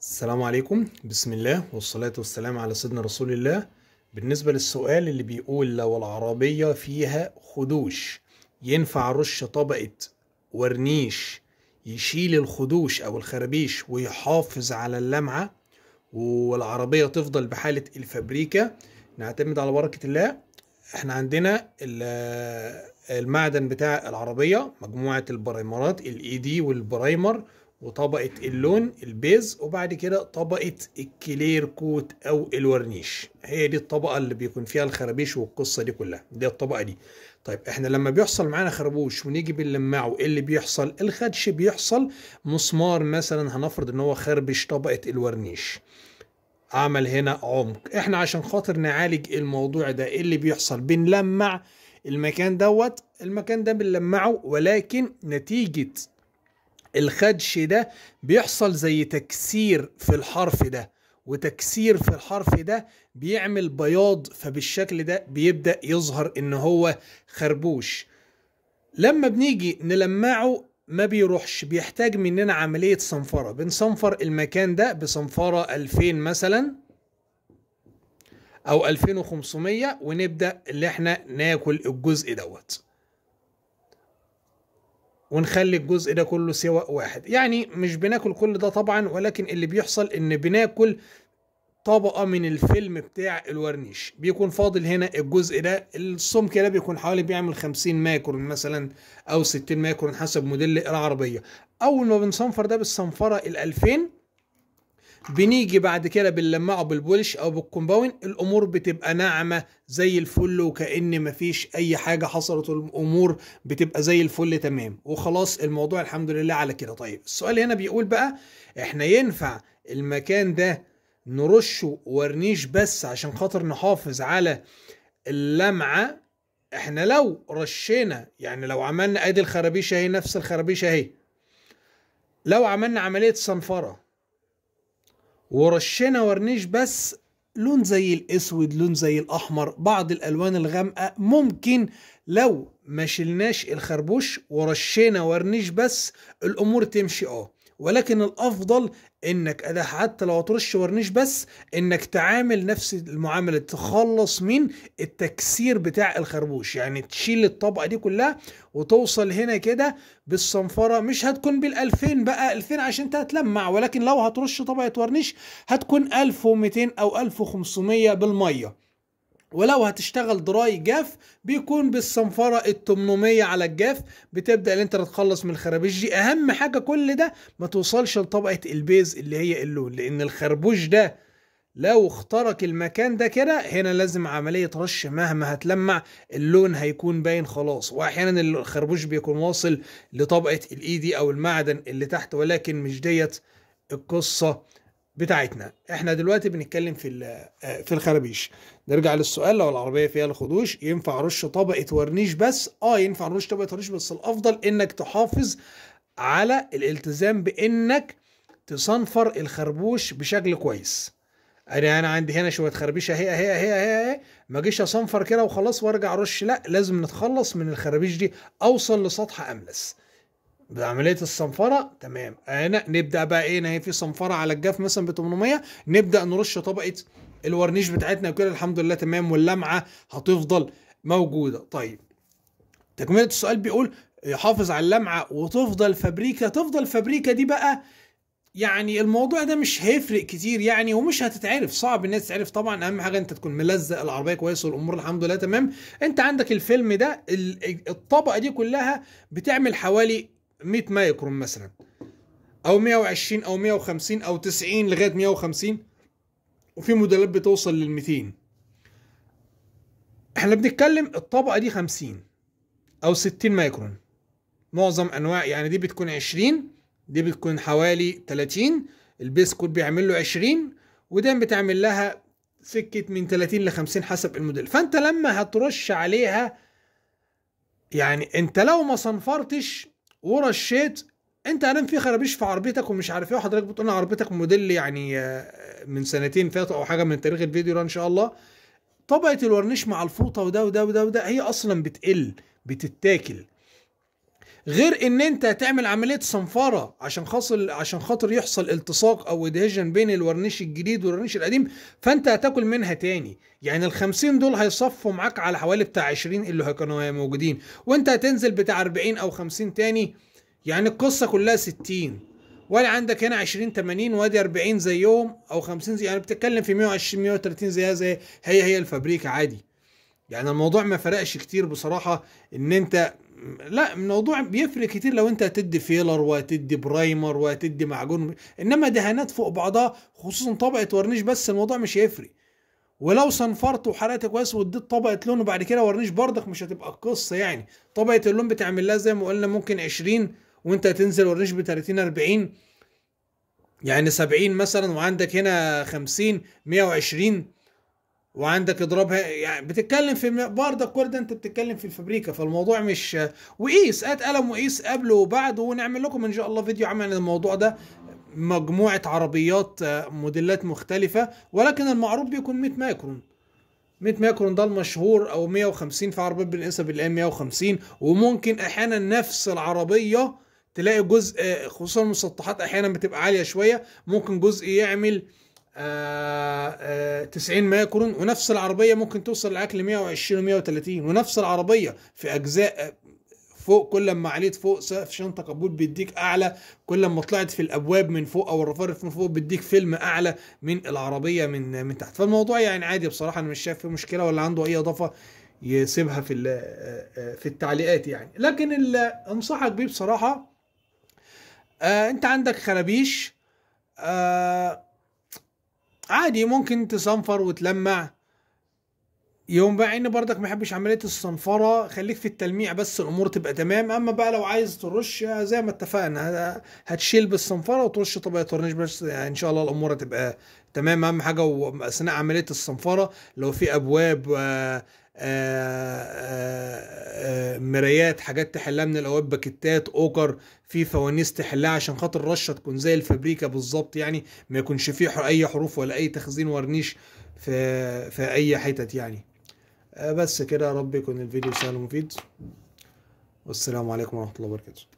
السلام عليكم بسم الله والصلاة والسلام على سيدنا رسول الله بالنسبة للسؤال اللي بيقول لو العربية فيها خدوش ينفع رش طبقة ورنيش يشيل الخدوش أو الخرابيش ويحافظ على اللمعة والعربية تفضل بحالة الفابريكا نعتمد على بركة الله احنا عندنا المعدن بتاع العربية مجموعة البرايمرات الاي دي والبرايمر وطبقه اللون البيز وبعد كده طبقه الكلير كوت او الورنيش هي دي الطبقه اللي بيكون فيها الخرابيش والقصه دي كلها دي الطبقه دي طيب احنا لما بيحصل معانا خربوش ونيجي بنلمعه ايه اللي بيحصل الخدش بيحصل مسمار مثلا هنفرض ان هو خربش طبقه الورنيش عمل هنا عمق احنا عشان خاطر نعالج الموضوع ده ايه اللي بيحصل بنلمع المكان دوت المكان ده بنلمعه ولكن نتيجه الخدش ده بيحصل زي تكسير في الحرف ده وتكسير في الحرف ده بيعمل بياض فبالشكل ده بيبدأ يظهر ان هو خربوش لما بنيجي نلمعه ما بيروحش بيحتاج مننا عملية صنفرة بنصنفر المكان ده بصنفرة 2000 مثلا او 2500 ونبدأ اللي احنا ناكل الجزء دوت ونخلي الجزء ده كله سوى واحد يعني مش بناكل كل ده طبعا ولكن اللي بيحصل ان بناكل طبقة من الفيلم بتاع الورنيش بيكون فاضل هنا الجزء ده السمك ده بيكون حوالي بيعمل 50 ماكرون مثلا او 60 ماكرون حسب موديل العربية اول ما بنصنفر ده بالصنفرة ال 2000 بنيجي بعد كده بنلمعه بالبولش او بالكومباوند الامور بتبقى ناعمه زي الفل وكأن مفيش اي حاجه حصلت الامور بتبقى زي الفل تمام وخلاص الموضوع الحمد لله على كده طيب السؤال هنا بيقول بقى احنا ينفع المكان ده نرشه ورنيش بس عشان خاطر نحافظ على اللمعه احنا لو رشينا يعني لو عملنا ادي الخرابيش اهي نفس الخرابيش اهي لو عملنا عمليه صنفره ورشينا ورنيش بس لون زي الاسود لون زي الاحمر بعض الالوان الغامقه ممكن لو ما شلناش الخربوش ورشينا ورنيش بس الامور تمشي اه ولكن الافضل انك حتى لو هترش ورنيش بس انك تعامل نفس المعامله تخلص من التكسير بتاع الخربوش يعني تشيل الطبقه دي كلها وتوصل هنا كده بالصنفره مش هتكون بال2000 بقى 2000 عشان انت هتلمع ولكن لو هترش طبقه ورنيش هتكون 1200 او 1500 بالميه ولو هتشتغل دراي جاف بيكون بالصنفرة التمنمية على الجاف بتبدأ ان انت تتخلص من الخرابيش دي اهم حاجة كل ده ما توصلش لطبقة البيز اللي هي اللون لان الخربوش ده لو اخترق المكان ده كده هنا لازم عملية رش مهما هتلمع اللون هيكون باين خلاص واحيانا الخربوش بيكون واصل لطبقة الايدي او المعدن اللي تحت ولكن مش ديت القصة بتاعتنا احنا دلوقتي بنتكلم في آه، في الخرابيش نرجع للسؤال لو العربيه فيها الخدوش ينفع رش طبقه ورنيش بس اه ينفع نرش طبقه ورنيش بس الافضل انك تحافظ على الالتزام بانك تصنفر الخربوش بشكل كويس انا يعني انا عندي هنا شويه خربيشه هي هي هي هي, هي. ما اجيش اصنفر كده وخلاص وارجع ارش لا لازم نتخلص من الخرابيش دي اوصل لسطح املس بعمليه الصنفره تمام هنا نبدا بقى ايه هي في صنفره على الجاف مثلا ب 800 نبدا نرش طبقه الورنيش بتاعتنا وكده الحمد لله تمام واللمعه هتفضل موجوده طيب تكمله السؤال بيقول يحافظ على اللمعه وتفضل فابريكا تفضل فابريكا دي بقى يعني الموضوع ده مش هيفرق كتير يعني ومش هتتعرف صعب الناس تتعرف طبعا اهم حاجه انت تكون ملزق العربيه كويس والامور الحمد لله تمام انت عندك الفيلم ده الطبقه دي كلها بتعمل حوالي 100 مايكرون مثلا او 120 او 150 او 90 لغايه 150 وفي موديلات بتوصل لل 200 احنا بنتكلم الطبقه دي 50 او 60 مايكرون معظم انواع يعني دي بتكون 20 دي بتكون حوالي 30 كود بيعمل له 20 وده بتعمل لها سكه من 30 ل 50 حسب الموديل فانت لما هترش عليها يعني انت لو ما صنفرتش ورشيت انت انا في خرابيش في عربيتك ومش عارف ايه وحضرتك بتقول عربيتك موديل يعني آه، من سنتين فاتوا او حاجه من تاريخ الفيديو ده ان شاء الله طبقه الورنيش مع الفوطه وده وده وده وده هي اصلا بتقل بتتاكل غير ان انت تعمل عمليه صنفره عشان خاصل عشان خاطر يحصل التصاق او ادهاجن بين الورنيش الجديد والورنيش القديم فانت هتاكل منها تاني يعني ال 50 دول هيصفوا معاك على حوالي بتاع 20 اللي كانوا موجودين وانت هتنزل بتاع 40 او 50 تاني يعني القصه كلها 60 ولا عندك هنا 20 80 وادي 40 زيهم او 50 زي يعني بتتكلم في 120 130 زيها زي هي هي الفابريكا عادي يعني الموضوع ما فرقش كتير بصراحه ان انت لا الموضوع بيفرق كتير لو انت هتدي فيلر وهتدي برايمر وهتدي معجون انما دهانات فوق بعضها خصوصا طبقه ورنيش بس الموضوع مش هيفرق ولو صنفرت وحرقت كويس واديت طبقه لون وبعد كده ورنيش بردك مش هتبقى القصه يعني طبقه اللون بتعمل لها زي ما قلنا ممكن 20 وانت هتنزل ورنيش ب 30 40 يعني 70 مثلا وعندك هنا 50 120 وعندك اضربها يعني بتتكلم في برضه كل ده انت بتتكلم في الفبريكه فالموضوع مش وقيس هات قلم وقيس قبل وبعد ونعمل لكم ان شاء الله فيديو عن الموضوع ده مجموعه عربيات آه، موديلات مختلفه ولكن المعروف بيكون 100 مايكرون 100 مايكرون ده المشهور او 150 في عربيات بالانسب الان 150 وممكن احيانا نفس العربيه تلاقي جزء آه، خصوصا المسطحات احيانا بتبقى عاليه شويه ممكن جزء يعمل 90 آه، آه، ماكرون ونفس العربيه ممكن توصل لعك ل 120 130 ونفس العربيه في اجزاء فوق كل ما عليت فوق سقف شنطه كابوت بيديك اعلى كل ما طلعت في الابواب من فوق او الرفرف من فوق بيديك فيلم اعلى من العربيه من من تحت فالموضوع يعني عادي بصراحه انا مش شايف فيه مشكله ولا عنده اي اضافه يسيبها في آه، في التعليقات يعني لكن اللي انصحك بيه بصراحه انت عندك خرابيش آه عادي ممكن تصنفر وتلمع يوم بقى ان برضك ما بحبش عمليه الصنفره خليك في التلميع بس الامور تبقى تمام اما بقى لو عايز ترش زي ما اتفقنا هتشيل بالصنفره وترش طبقه طرنيش بس يعني ان شاء الله الامور هتبقى تمام اهم حاجه واثناء عمليه الصنفره لو في ابواب آه، آه، آه، آه، مرايات حاجات تحلها من الاواب باكيتات اوكر في فوانيس تحلها عشان خاطر الرشه تكون زي الفابريكا بالظبط يعني ما يكونش فيه اي حروف ولا اي تخزين ورنيش في في اي حتت يعني بس كده يا رب يكون الفيديو سهل ومفيد والسلام عليكم ورحمه الله وبركاته